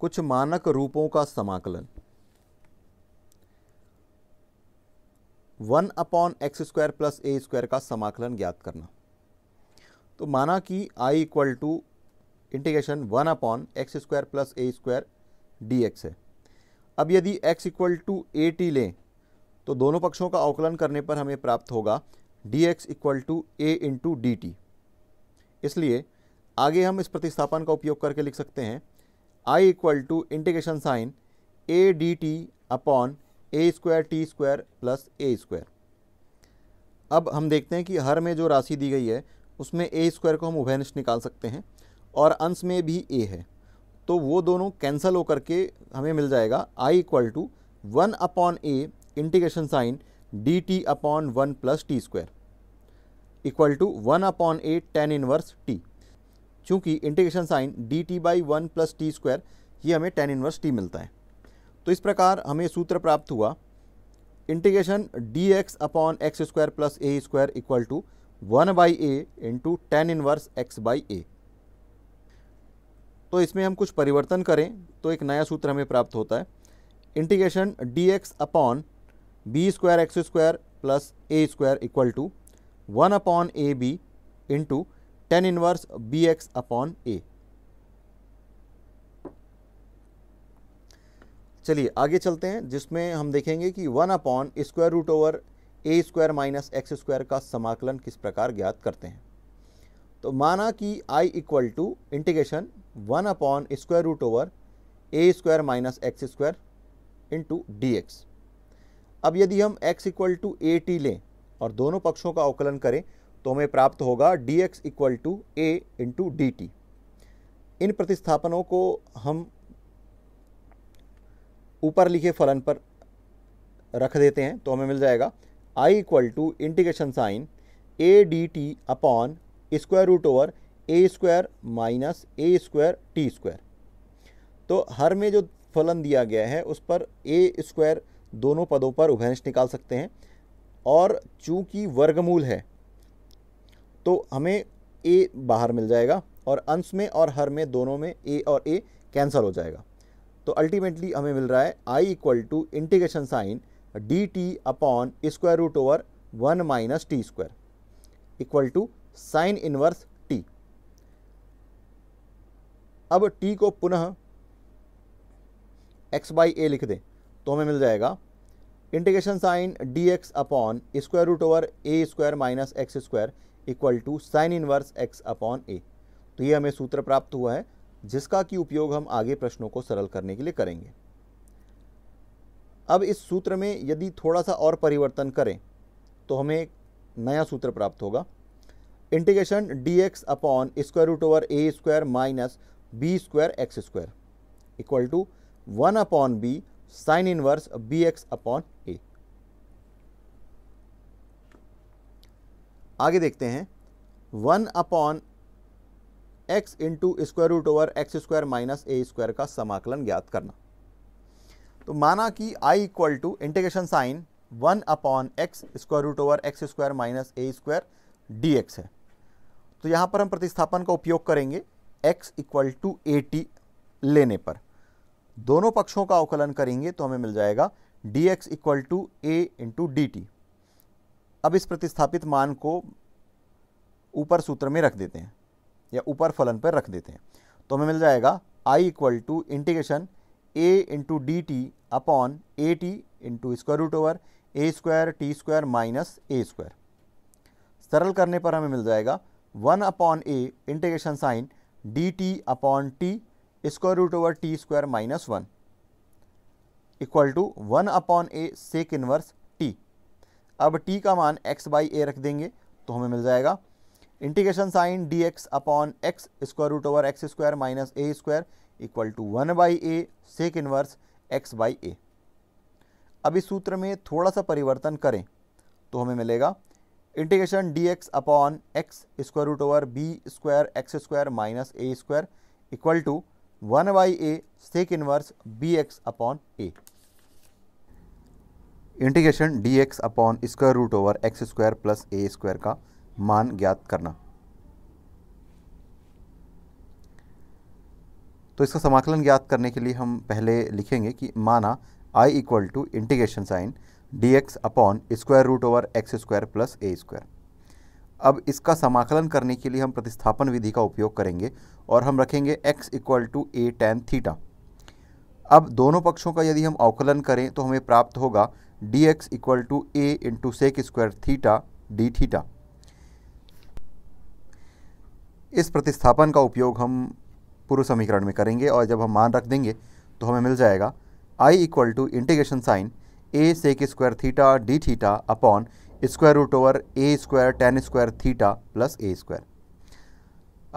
कुछ मानक रूपों का समाकलन one upon x square plus a square का समाकलन ज्ञात करना तो माना कि I equal to integration one upon x square plus a square d x है अब यदि x equal to a t लें तो दोनों पक्षों का अवकलन करने पर हमें प्राप्त होगा d x equal to a into d t इसलिए आगे हम इस प्रतिस्थापन का उपयोग करके लिख सकते हैं I equal to integration sign a d t upon a square t square plus a square अब हम देखते हैं कि हर में जो राशि दी गई है उसमें ए स्क्वायर को हम उभयनिष्ठ निकाल सकते हैं और अंश में भी ए है तो वो दोनों कैंसिल होकर के हमें मिल जाएगा I equal to one upon a integration sign d t upon one plus t square equal to one upon a tan inverse t क्योंकि integration sign d t by one plus t square ये हमें ten inverse T मिलता है तो इस प्रकार हमें सूत्र प्राप्त हुआ integration d x upon x square plus a square equal to one by a into tan inverse x by a तो इसमें हम कुछ परिवर्तन करें तो एक नया सूत्र हमें प्राप्त होता है integration d x upon b square x square plus a square equal to one upon a b into tan inverse b x upon a चलिए आगे चलते हैं जिसमें हम देखेंगे कि one upon square root over a square minus x square का समाकलन किस प्रकार ज्ञात करते हैं तो माना कि i equal to integration one upon square root over a square minus x square into d अब यदि हम x equal to a t लें और दोनों पक्षों का अवकलन करें तो हमें प्राप्त होगा d x equal to a into d t इन प्रतिस्थापनों को हम ऊपर लिखे फलन पर रख देते हैं तो हमें मिल जाएगा I equal to integration sign a d t upon square root over a square minus a square t square तो हर में जो फलन दिया गया है उस पर ए स्क्वायर दोनों पदों पर उभयंश निकाल सकते हैं और चूंकि वर्गमूल है तो हमें ए बाहर मिल जाएगा और अंश में और हर में दोनों में ए और ए कैंसिल हो जाएगा तो अल्टीमेटली हमें मिल रहा है I equal to integration sign d t upon square root over one minus t square equal to sine inverse t अब टी को पुनः एक्स बाई ए लिख दें तो हमें मिल जाएगा integration sign d x upon square root over a square minus x square equal to sine inverse x upon a तो ये हमें सूत्र प्राप्त हुआ है जिसका कि उपयोग हम आगे प्रश्नों को सरल करने के लिए करेंगे अब इस सूत्र में यदि थोड़ा सा और परिवर्तन करें तो हमें नया सूत्र प्राप्त होगा integration d x upon square root over a square minus b square x square equal to one upon b sine inverse b x upon a आगे देखते हैं one upon x into square root over x square minus a square का समाकलन ज्ञात करना तो माना कि I equal to integration sign one upon x square root over x square minus a square d x है तो यहाँ पर हम प्रतिस्थापन का उपयोग करेंगे एक्स इक्वल टू ए लेने पर दोनों पक्षों का अवकलन करेंगे तो हमें मिल जाएगा d x equal to a into d t अब इस प्रतिस्थापित मान को ऊपर सूत्र में रख देते हैं या ऊपर फलन पर रख देते हैं तो हमें मिल जाएगा I equal to integration a into d t upon a t into square root over a square t square minus a square सरल करने पर हमें मिल जाएगा one upon a integration sign d t upon t square root over t square minus one equal to one upon a sec inverse अब t का मान x by ए रख देंगे तो हमें मिल जाएगा integration sign d x upon x square root over x square minus a square equal to one by a sec inverse x by a अब इस सूत्र में थोड़ा सा परिवर्तन करें तो हमें मिलेगा integration d x upon x square root over b square x square minus a square equal to one by a sec inverse b x upon a integration d x upon square root over x square plus a square का मान ज्ञात करना तो इसका समाकलन ज्ञात करने के लिए हम पहले लिखेंगे कि माना I equal to integration sign d x upon square root over x square plus a square अब इसका समाकलन करने के लिए हम प्रतिस्थापन विधि का उपयोग करेंगे और हम रखेंगे x equal to a tan theta अब दोनों पक्षों का यदि हम अवकलन करें तो हमें प्राप्त होगा d x equal to a into sec square theta d theta इस प्रतिस्थापन का उपयोग हम पूर्व समीकरण में करेंगे और जब हम मान रख देंगे तो हमें मिल जाएगा I equal to integration sign a sec square theta d theta upon square root over a square tan square theta plus a square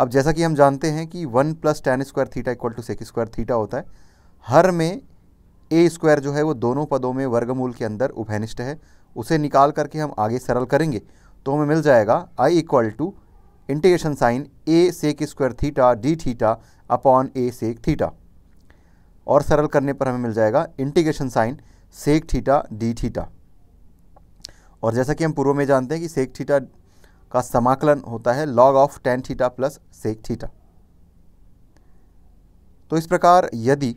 अब जैसा कि हम जानते हैं कि one plus tan square theta equal to sec square theta होता है हर में ए स्क्वायर जो है वो दोनों पदों में वर्गमूल के अंदर उभयनिष्ठ है उसे निकाल करके हम आगे सरल करेंगे तो हमें मिल जाएगा I equal to integration sign a sec square theta d theta upon a sec theta और सरल करने पर हमें मिल जाएगा integration sign sec theta d theta और जैसा कि हम पूर्व में जानते हैं कि सेक थीटा का समाकलन होता है log of tan theta plus sec theta तो इस प्रकार यदि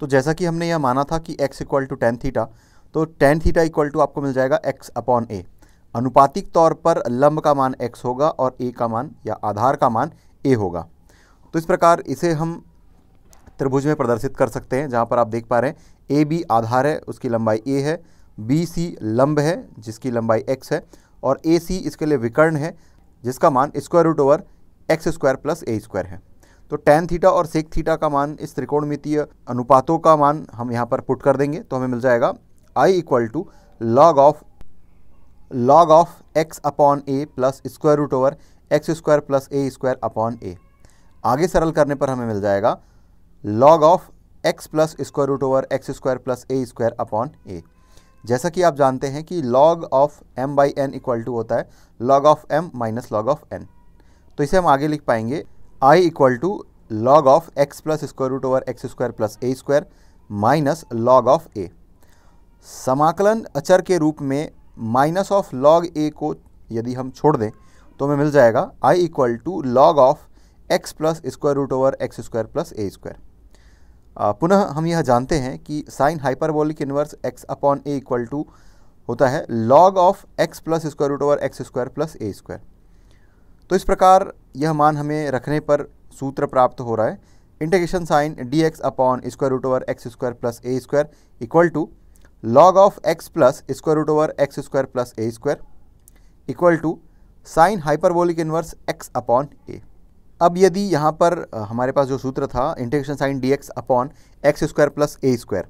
तो जैसा कि हमने यह माना था कि x equal to tan theta तो टेन थीटा इक्वल टू आपको मिल जाएगा x अपॉन ए अनुपातिक तौर पर लंब का मान x होगा और a का मान या आधार का मान a होगा तो इस प्रकार इसे हम त्रिभुज में प्रदर्शित कर सकते हैं जहाँ पर आप देख पा रहे हैं ए बी आधार है उसकी लंबाई ए है बी सी लंब है जिसकी लंबाई एक्स है और ए सी इसके लिए विकर्ण है जिसका मान square root over x square plus a square है तो टेन थीटा और सेक थीटा का मान इस त्रिकोणमितीय अनुपातों का मान हम यहाँ पर पुट कर देंगे तो हमें मिल जाएगा I equal to log of log of x upon a plus square root over x square plus a square upon a आगे सरल करने पर हमें मिल जाएगा log of x plus square root over x square plus a square upon a जैसा कि आप जानते हैं कि log of m by n equal to होता है log of m minus log of n तो इसे हम आगे लिख पाएंगे I equal to log of x plus square root over x square plus a square minus log of a समाकलन अचर के रूप में माइनस ऑफ लॉग ए को यदि हम छोड़ दें तो हमें मिल जाएगा I equal to log of x plus square root over x square plus a square पुनः हम यह जानते हैं कि sine hyperbolic inverse x upon a equal to होता है log of x plus square root over x square plus a square तो इस प्रकार यह मान हमें रखने पर सूत्र प्राप्त हो रहा है integration sign d x upon square root over x square plus a square equal to log of x plus square root over x square plus a square equal to sine hyperbolic inverse x upon a अब यदि यहाँ पर हमारे पास जो सूत्र था integration sign d x upon x square plus a square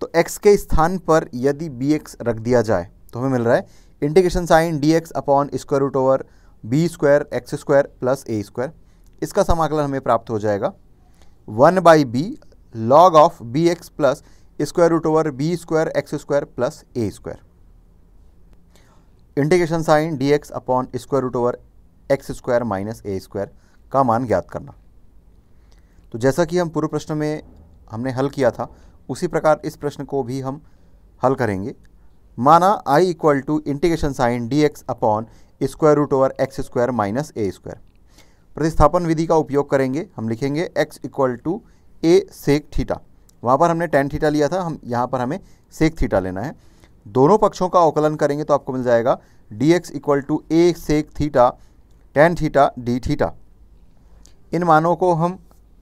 तो एक्स के स्थान पर यदि बी एक्स रख दिया जाए तो हमें मिल रहा है integration sign d x upon square root over b square x square plus a square इसका समाकलन हमें प्राप्त हो जाएगा one by b log of b x plus square root over b square x square plus a square integration sign d x upon square root over x square minus a square का मान ज्ञात करना तो जैसा कि हम पूर्व प्रश्न में हमने हल किया था उसी प्रकार इस प्रश्न को भी हम हल करेंगे माना I equal to integration sign d x upon square root over x square minus a square प्रतिस्थापन विधि का उपयोग करेंगे हम लिखेंगे x equal to a sec theta वहाँ पर हमने टेन थीटा लिया था हम यहाँ पर हमें सेक थीटा लेना है दोनों पक्षों का अवकलन करेंगे तो आपको मिल जाएगा d x equal to a sec theta tan theta d theta इन मानों को हम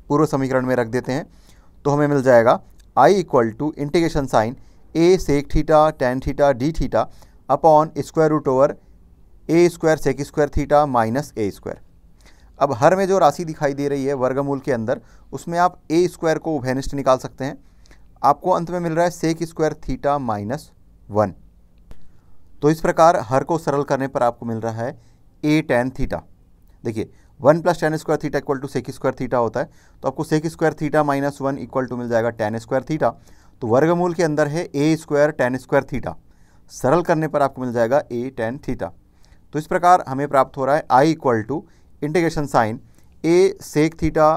पूर्व समीकरण में रख देते हैं तो हमें मिल जाएगा I equal to integration sign a sec theta tan theta d theta upon square root over a square sec square theta minus a square अब हर में जो राशि दिखाई दे रही है वर्गमूल के अंदर उसमें आप ए स्क्वायर को उभयनिष्ठ निकाल सकते हैं आपको अंत में मिल रहा है sec square theta minus one तो इस प्रकार हर को सरल करने पर आपको मिल रहा है ए टेन थीटा देखिए one plus tan square theta equal to sec square theta होता है तो आपको sec square theta minus one equal to मिल जाएगा टेन स्क्वायर थीटा तो वर्गमूल के अंदर है a square tan square theta सरल करने पर आपको मिल जाएगा ए टेन थीटा तो इस प्रकार हमें प्राप्त हो रहा है I equal to integration sign a sec theta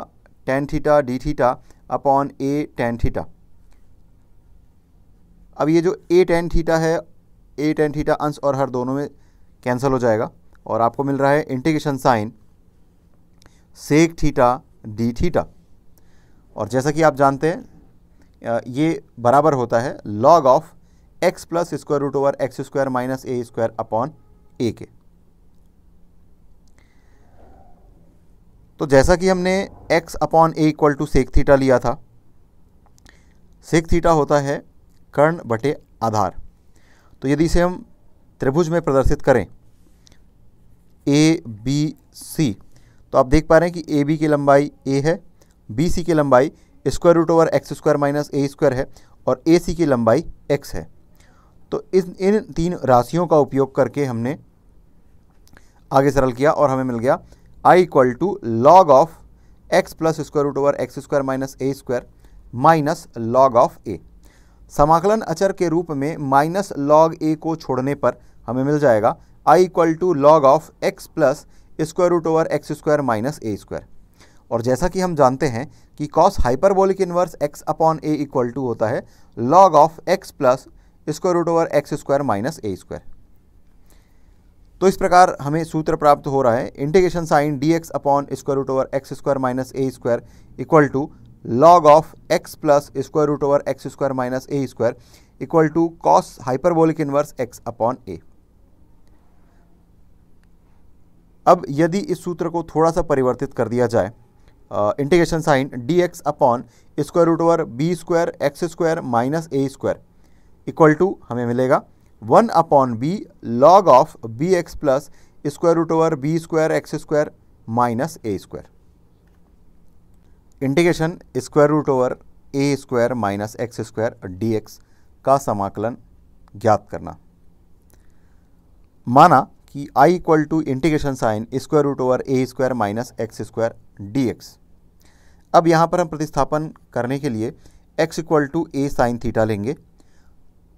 tan theta d theta upon a tan theta अब ये जो ए टेन थीटा है ए टेन थीटा अंश और हर दोनों में कैंसिल हो जाएगा और आपको मिल रहा है integration sign sec theta d theta और जैसा कि आप जानते हैं ये बराबर होता है log of x plus square root over x square minus a square upon a के तो जैसा कि हमने x upon a equal to sec theta लिया था सेक थीटा होता है कर्ण बटे आधार तो यदि इसे हम त्रिभुज में प्रदर्शित करें ए बी सी तो आप देख पा रहे हैं कि ए बी की लंबाई ए है बी सी की लंबाई square root over x square minus a square है और ए सी की लंबाई एक्स है तो इस इन तीन राशियों का उपयोग करके हमने आगे सरल किया और हमें मिल गया I equal to log of x plus square root over x square minus a square minus log of a समाकलन अचर के रूप में माइनस लॉग ए को छोड़ने पर हमें मिल जाएगा I equal to log of x plus square root over x square minus a square और जैसा कि हम जानते हैं कि cos hyperbolic inverse x upon a equal to होता है log of x plus square root over x square minus a square तो इस प्रकार हमें सूत्र प्राप्त हो रहा है integration sign d x upon square root over x square minus a square equal to log of x plus square root over x square minus a square equal to cos hyperbolic inverse x upon a अब यदि इस सूत्र को थोड़ा सा परिवर्तित कर दिया जाए integration sign d x upon square root over b square x square minus a square equal to हमें मिलेगा one upon b log of b x plus square root over b square x square minus a square integration square root over a square minus x square d x का समाकलन ज्ञात करना माना कि i equal to integration sign square root over a square minus x square d x अब यहाँ पर हम प्रतिस्थापन करने के लिए x equal to a sine theta लेंगे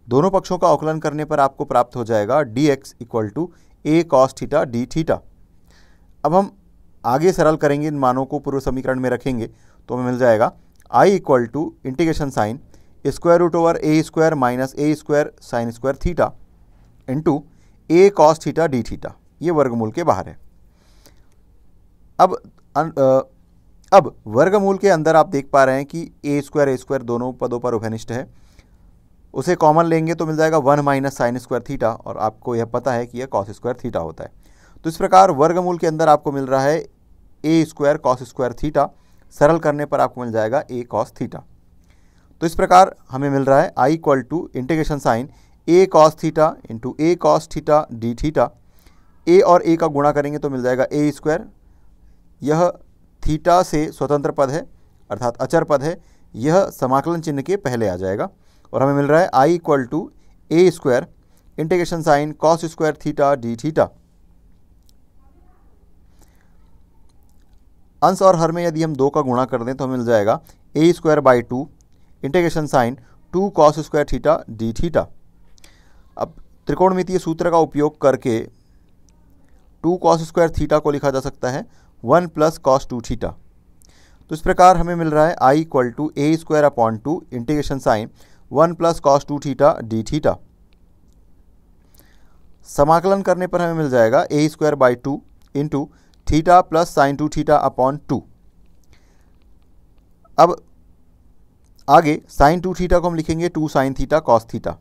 दोनों पक्षों का अवकलन करने पर आपको प्राप्त हो जाएगा d x equal to a cos theta d theta अब हम आगे सरल करेंगे इन मानों को पूर्व समीकरण में रखेंगे तो हमें मिल जाएगा I equal to integration sign square root over a square minus a square sine square theta into a cos theta d theta ये वर्गमूल के बाहर है अब अन, आ, अब वर्गमूल के अंदर आप देख पा रहे हैं कि ए स्क्वायर ए स्क्वायर दोनों पदों पर उभयनिष्ठ है उसे कॉमन लेंगे तो मिल जाएगा one minus sine square theta और आपको यह पता है कि यह कॉस स्क्वायर थीटा होता है तो इस प्रकार वर्गमूल के अंदर आपको मिल रहा है a square cos square theta सरल करने पर आपको मिल जाएगा ए कॉस थीटा तो इस प्रकार हमें मिल रहा है I equal to integration sign a cos theta into a cos theta d theta a और ए का गुणा करेंगे तो मिल जाएगा ए स्क्वायर यह थीटा से स्वतंत्र पद है अर्थात अचर पद है यह समाकलन चिन्ह के पहले आ जाएगा और हमें मिल रहा है I equal to a square integration sign cos square theta d theta अंश और हर में यदि हम दो का गुणा कर दें तो हमें मिल जाएगा a square by two integration sign two cos square theta d theta अब त्रिकोणमितीय सूत्र का उपयोग करके टू कॉस स्क्वायर थीटा को लिखा जा सकता है one plus cos two theta तो इस प्रकार हमें मिल रहा है I equal to a square upon two integration sign one plus cos two theta d theta समाकलन करने पर हमें मिल जाएगा a square by two into theta plus sine two theta upon two अब आगे साइन टू थीटा को हम लिखेंगे two sine theta cos theta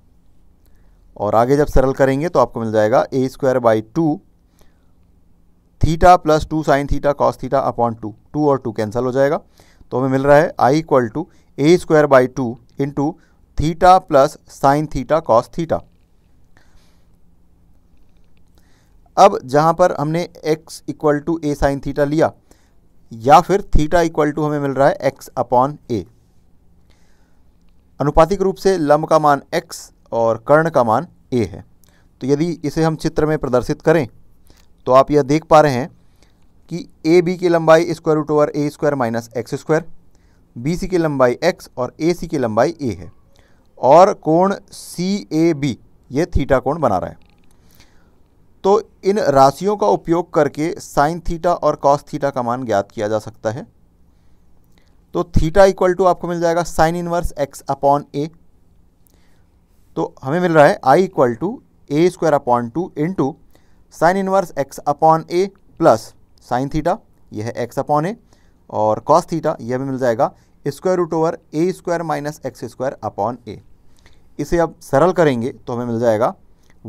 और आगे जब सरल करेंगे तो आपको मिल जाएगा a square by two theta plus two sine theta cos theta upon two two और टू कैंसिल हो जाएगा तो हमें मिल रहा है I equal to a square by two into theta plus sine theta cos theta अब जहाँ पर हमने x equal to a sine theta लिया या फिर थीटा इक्वल टू हमें मिल रहा है एक्स अपॉन ए अनुपातिक रूप से लंब का मान एक्स और कर्ण का मान ए है तो यदि इसे हम चित्र में प्रदर्शित करें तो आप यह देख पा रहे हैं कि ए बी की लंबाई square root over a square minus x square B C की लंबाई एक्स और ए सी की लंबाई ए है और कोण सी ए बी ये थीटा कोण बना रहा है तो इन राशियों का उपयोग करके साइन थीटा और कॉस थीटा का मान ज्ञात किया जा सकता है तो थीटा इक्वल टू आपको मिल जाएगा sine inverse x upon a तो हमें मिल रहा है I equal to a square upon two into sine inverse x upon a plus sine theta यह है एक्स अपॉन ए और कॉस थीटा यह भी मिल जाएगा square root over a square minus x square upon a इसे अब सरल करेंगे तो हमें मिल जाएगा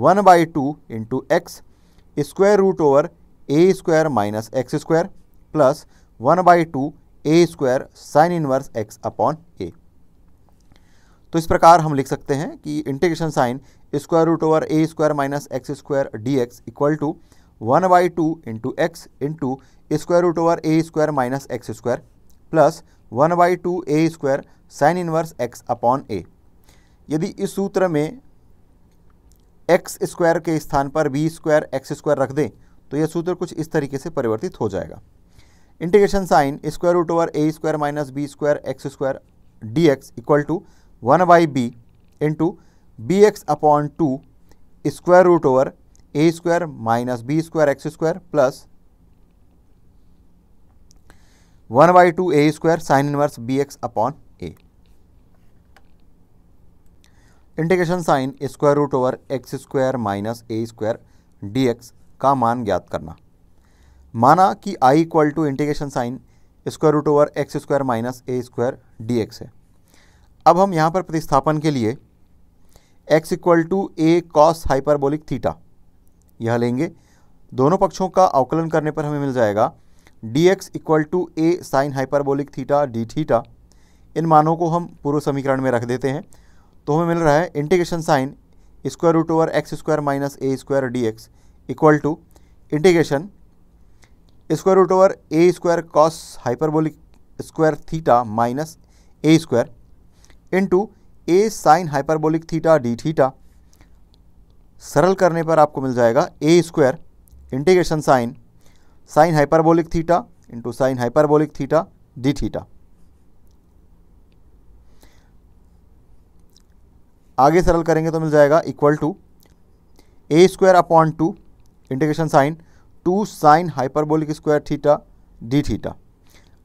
one by two into x square root over a square minus x square plus one by two a square sine inverse x upon a तो इस प्रकार हम लिख सकते हैं कि integration sign square root over a square minus x square d x equal to one by two into x into square root over a square minus x square plus one by two a square sine inverse x upon a यदि इस सूत्र में x square के स्थान पर B square x square रख दें तो यह सूत्र कुछ इस तरीके से परिवर्तित हो जाएगा integration sign square root over a square minus b square x square d x equal to one by b into b x upon two square root over a square minus b square x square plus one by two a square sine inverse b x upon a integration sign square root over x square minus a square d x का मान ज्ञात करना माना कि I equal to integration sign square root over x square minus a square d x है अब हम यहाँ पर प्रतिस्थापन के लिए x equal to a cos hyperbolic theta यह लेंगे दोनों पक्षों का अवकलन करने पर हमें मिल जाएगा d x equal to a sine hyperbolic theta d theta इन मानों को हम पूर्व समीकरण में रख देते हैं तो हमें मिल रहा है integration sign square root over x square minus a square d x equal to integration square root over a square cos hyperbolic square theta minus a square into a sine hyperbolic theta d theta सरल करने पर आपको मिल जाएगा a square integration sign sine hyperbolic theta into sine hyperbolic theta d theta आगे सरल करेंगे तो मिल जाएगा equal to a square upon two integration sign two sine hyperbolic square theta d theta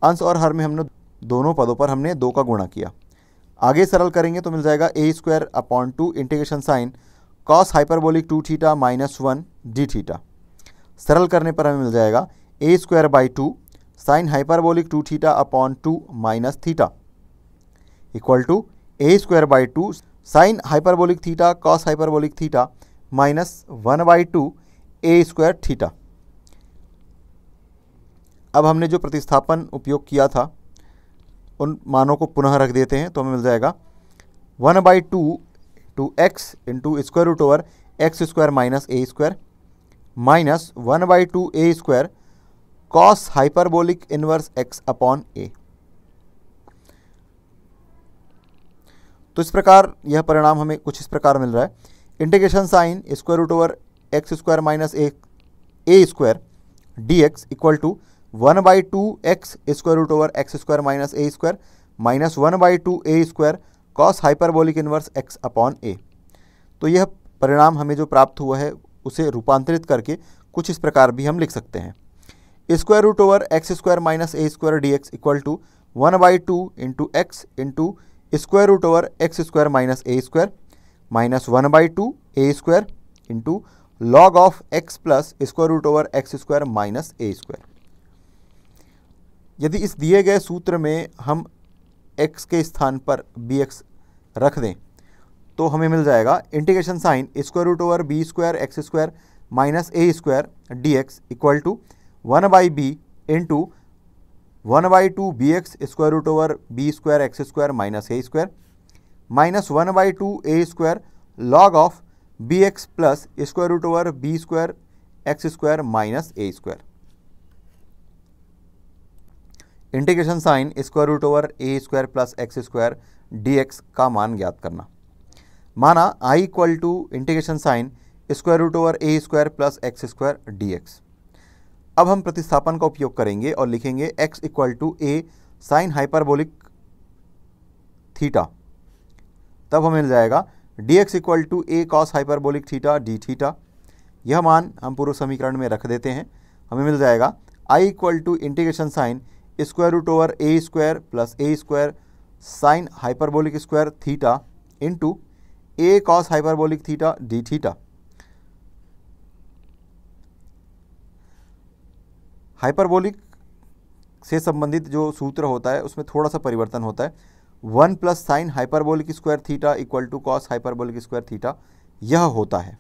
अंश और हर में हमने दोनों पदों पर हमने दो का गुणा किया आगे सरल करेंगे तो मिल जाएगा a square upon two integration sign cos hyperbolic two theta minus one d theta सरल करने पर हमें मिल जाएगा a square by two sine hyperbolic two theta upon two minus theta equal to a square by two sine hyperbolic theta cos hyperbolic theta minus one by two a square theta अब हमने जो प्रतिस्थापन उपयोग किया था उन मानों को पुनः रख देते हैं तो हमें मिल जाएगा one by two two x into square root over x square minus a square minus one by two a square cos hyperbolic inverse x upon a तो इस प्रकार यह परिणाम हमें कुछ इस प्रकार मिल रहा है integration sign square root over x square minus a a square d x equal to one by two x square root over x square minus a square minus one by two a square cos hyperbolic inverse x upon a तो यह परिणाम हमें जो प्राप्त हुआ है उसे रूपांतरित करके कुछ इस प्रकार भी हम लिख सकते हैं square root over x square minus a square d x equal to one by two into x into square root over x square minus a square minus one by two a square into log of x plus square root over x square minus a square यदि इस दिए गए सूत्र में हम x के स्थान पर बी एक्स रख दें तो हमें मिल जाएगा integration sign square root over b square x square minus a square d x equal to one by b into one by two b x square root over b square x square minus a square minus one by two a square log of b x plus square root over b square x square minus a square integration sign square root over a square plus x square d x का मान ज्ञात करना माना I equal to integration sign square root over a square plus x square d x अब हम प्रतिस्थापन का उपयोग करेंगे और लिखेंगे x equal to a sine hyperbolic theta तब हमें मिल जाएगा d x equal to a cos hyperbolic theta d theta यह मान हम पूर्व समीकरण में रख देते हैं हमें मिल जाएगा I equal to integration sign square root over a square plus a square sine hyperbolic square theta into a cos hyperbolic theta d theta hyperbolic से संबंधित जो सूत्र होता है उसमें थोड़ा सा परिवर्तन होता है one plus sine hyperbolic square theta equal to cos hyperbolic square theta यह होता है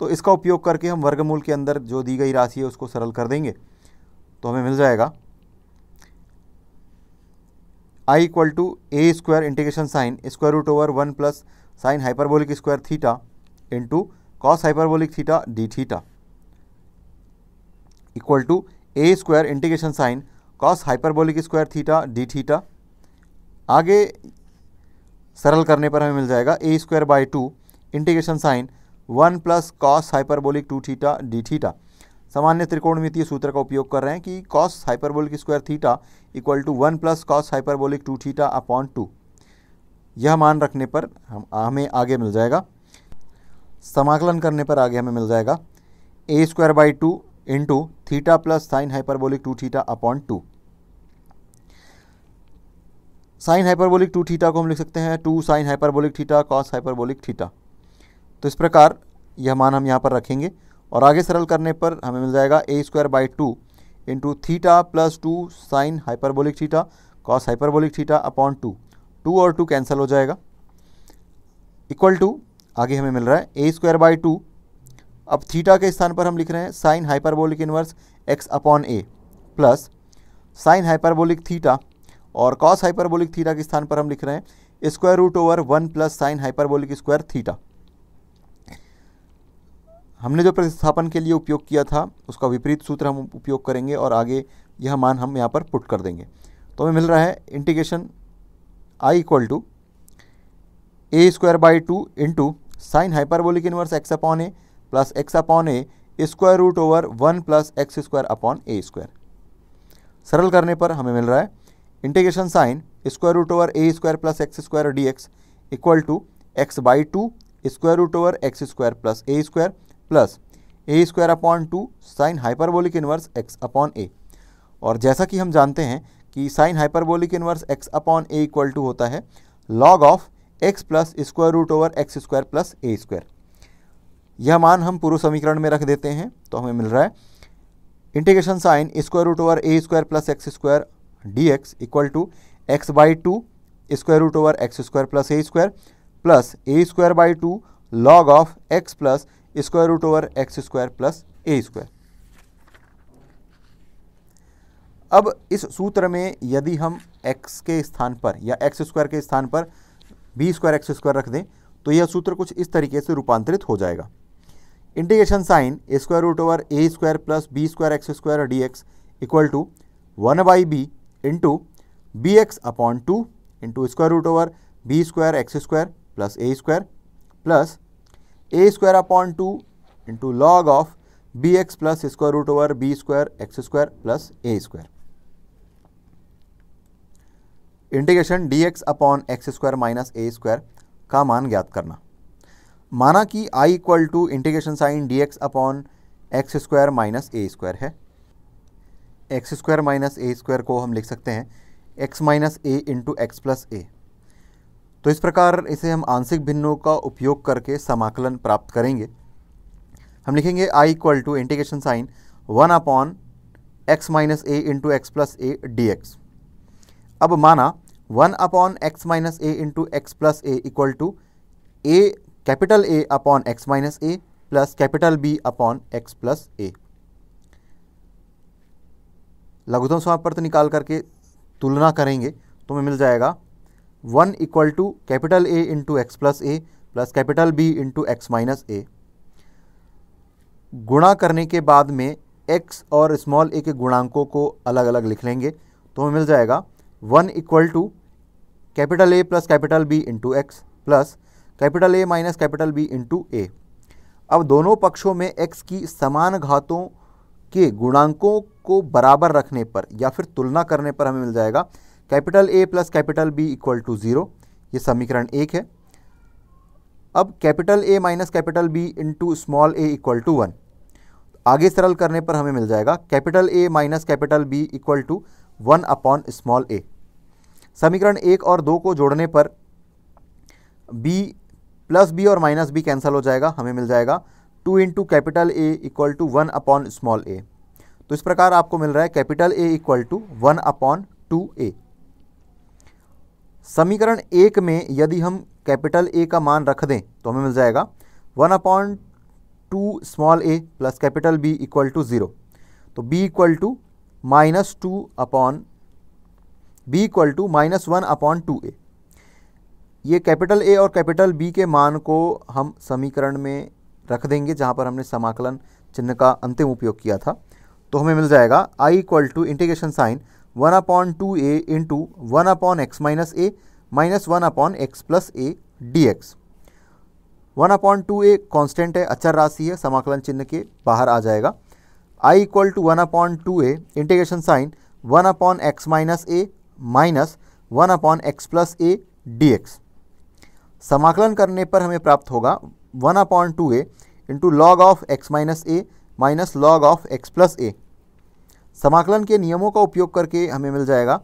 तो इसका उपयोग करके हम वर्गमूल के अंदर जो दी गई राशि है उसको सरल कर देंगे तो हमें मिल जाएगा I equal to a square integration sign square root over one plus sine hyperbolic square theta into cos hyperbolic theta d theta equal to a square integration sign cos hyperbolic square theta d theta आगे सरल करने पर हमें मिल जाएगा a square by two integration sign one plus cos hyperbolic two theta d theta सामान्य त्रिकोणमितीय सूत्र का उपयोग कर रहे हैं कि cos hyperbolic square theta equal to one plus cos hyperbolic two theta upon two यह मान रखने पर हम हमें आगे मिल जाएगा समाकलन करने पर आगे हमें मिल जाएगा a square by two into theta plus sine hyperbolic two theta upon two sine hyperbolic two theta को हम लिख सकते हैं two sine hyperbolic theta cos hyperbolic theta तो इस प्रकार यह मान हम यहाँ पर रखेंगे और आगे सरल करने पर हमें मिल जाएगा a square by two into theta plus two sine hyperbolic theta cos hyperbolic theta upon two two और टू कैंसिल हो जाएगा इक्वल टू आगे हमें मिल रहा है ए स्क्वायर बाई टू अब थीटा के स्थान पर हम लिख रहे हैं sine hyperbolic inverse x upon a plus sine hyperbolic theta और कॉस हाइपरबोलिक थीटा के स्थान पर हम लिख रहे हैं square root over one plus sine hyperbolic square theta हमने जो प्रतिस्थापन के लिए उपयोग किया था उसका विपरीत सूत्र हम उपयोग करेंगे और आगे यह मान हम यहाँ पर पुट कर देंगे तो हमें मिल रहा है integration I equal to a square by two into sine hyperbolic inverse x upon a plus x upon a square root over one plus x square upon a square सरल करने पर हमें मिल रहा है integration sign square root over a square plus x square d x equal to x by two square root over x square plus a square plus a square upon two sine hyperbolic inverse x upon a और जैसा कि हम जानते हैं कि sine hyperbolic inverse x upon a equal to होता है log of x plus square root over x square plus a square यह मान हम पूर्व समीकरण में रख देते हैं तो हमें मिल रहा है integration sign square root over a square plus x square d x equal to x by two square root over x square plus a square plus a square by two log of x plus square root over x square plus a square अब इस सूत्र में यदि हम x के स्थान पर या एक्स स्क्वायर के स्थान पर बी स्क्वायर एक्स स्क्वायर रख दें तो यह सूत्र कुछ इस तरीके से रूपांतरित हो जाएगा integration sign square root over a square plus b square x square d x equal to one by b into b x upon two into square root over b square x square plus a square plus a square upon two into log of b x plus square root over b square x square plus a square integration d x upon x square minus a square का मान ज्ञात करना माना कि I equal to integration sign d x upon x square minus a square है x square minus a square को हम लिख सकते हैं x minus a into x plus a तो इस प्रकार इसे हम आंशिक भिन्नों का उपयोग करके समाकलन प्राप्त करेंगे हम लिखेंगे I equal to integration sign one upon x minus a into x plus a d x अब माना one upon x minus a into x plus a equal to a capital A upon x minus a plus capital B upon x plus a लघुतम समापवर्त निकाल करके तुलना करेंगे तो हमें मिल जाएगा one equal to capital A into x plus a plus capital B into x minus a गुणा करने के बाद में एक्स और स्मॉल ए के गुणांकों को अलग अलग लिख लेंगे तो हमें मिल जाएगा one equal to capital A plus capital B into x plus capital A minus capital B into a अब दोनों पक्षों में एक्स की समान घातों के गुणांकों को बराबर रखने पर या फिर तुलना करने पर हमें मिल जाएगा capital A plus capital B equal to zero ये समीकरण एक है अब capital A minus capital B into small a equal to one आगे सरल करने पर हमें मिल जाएगा capital A minus capital B equal to one upon small a समीकरण एक और दो को जोड़ने पर बी प्लस बी और माइनस बी कैंसिल हो जाएगा हमें मिल जाएगा two into capital A equal to one upon small a तो इस प्रकार आपको मिल रहा है capital A equal to one upon two a समीकरण एक में यदि हम कैपिटल ए का मान रख दें तो हमें मिल जाएगा one upon two small a plus capital B equal to zero तो B equal to minus two upon B equal to minus one upon two a ये कैपिटल ए और कैपिटल बी के मान को हम समीकरण में रख देंगे जहाँ पर हमने समाकलन चिन्ह का अंतिम उपयोग किया था तो हमें मिल जाएगा I equal to integration sign one upon two a into one upon x minus a minus one upon x plus a d x one upon two a constant है अचर राशि है समाकलन चिन्ह के बाहर आ जाएगा I equal to one upon two a integration sign one upon x minus a minus one upon x plus a d x समाकलन करने पर हमें प्राप्त होगा one upon two a into log of x minus a minus log of x plus a समाकलन के नियमों का उपयोग करके हमें मिल जाएगा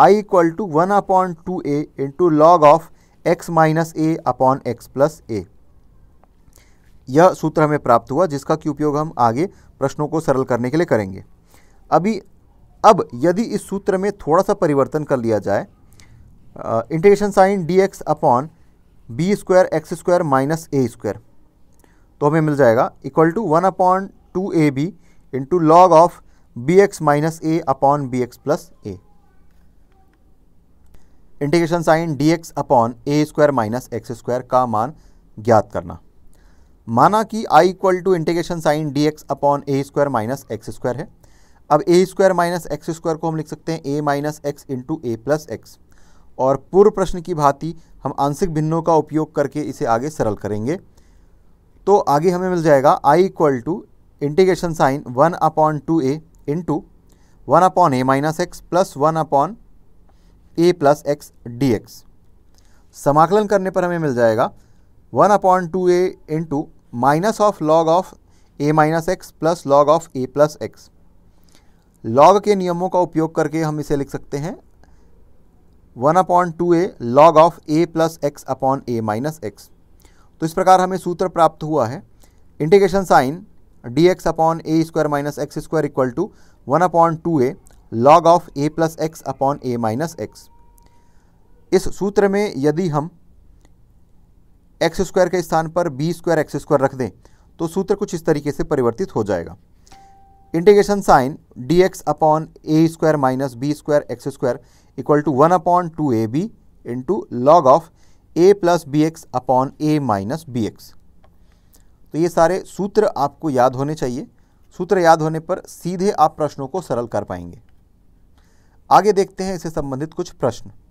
I equal to one upon two a into log of x minus a upon x plus a यह सूत्र हमें प्राप्त हुआ जिसका कि उपयोग हम आगे प्रश्नों को सरल करने के लिए करेंगे अभी अब यदि इस सूत्र में थोड़ा सा परिवर्तन कर लिया जाए integration sign d x upon b square x square minus a square तो हमें मिल जाएगा equal to one upon two a b into log of b x minus a upon b x plus a integration sign d x upon a square minus x square का मान ज्ञात करना माना कि i equal to integration sign d x upon a square minus x square है अब ए square minus x square को हम लिख सकते हैं a minus x into a plus x और पूर्व प्रश्न की भांति हम आंशिक भिन्नों का उपयोग करके इसे आगे सरल करेंगे तो आगे हमें मिल जाएगा i equal to integration sign one upon two a into one upon a minus x plus one upon a plus x d x समाकलन करने पर हमें मिल जाएगा one upon two a into minus of log of a minus x plus log of a plus x log के नियमों का उपयोग करके हम इसे लिख सकते हैं one upon two a log of a plus x upon a minus x तो इस प्रकार हमें सूत्र प्राप्त हुआ है integration sign d x upon a square minus x square equal to one upon two a log of a plus x upon a minus x इस सूत्र में यदि हम एक्स स्क्वायर के स्थान पर बी स्क्वायर एक्स स्क्वायर रख दें तो सूत्र कुछ इस तरीके से परिवर्तित हो जाएगा integration sign d x upon a square minus b square x square equal to one upon two a b into log of a plus b x upon a minus b x तो ये सारे सूत्र आपको याद होने चाहिए सूत्र याद होने पर सीधे आप प्रश्नों को सरल कर पाएंगे आगे देखते हैं इससे संबंधित कुछ प्रश्न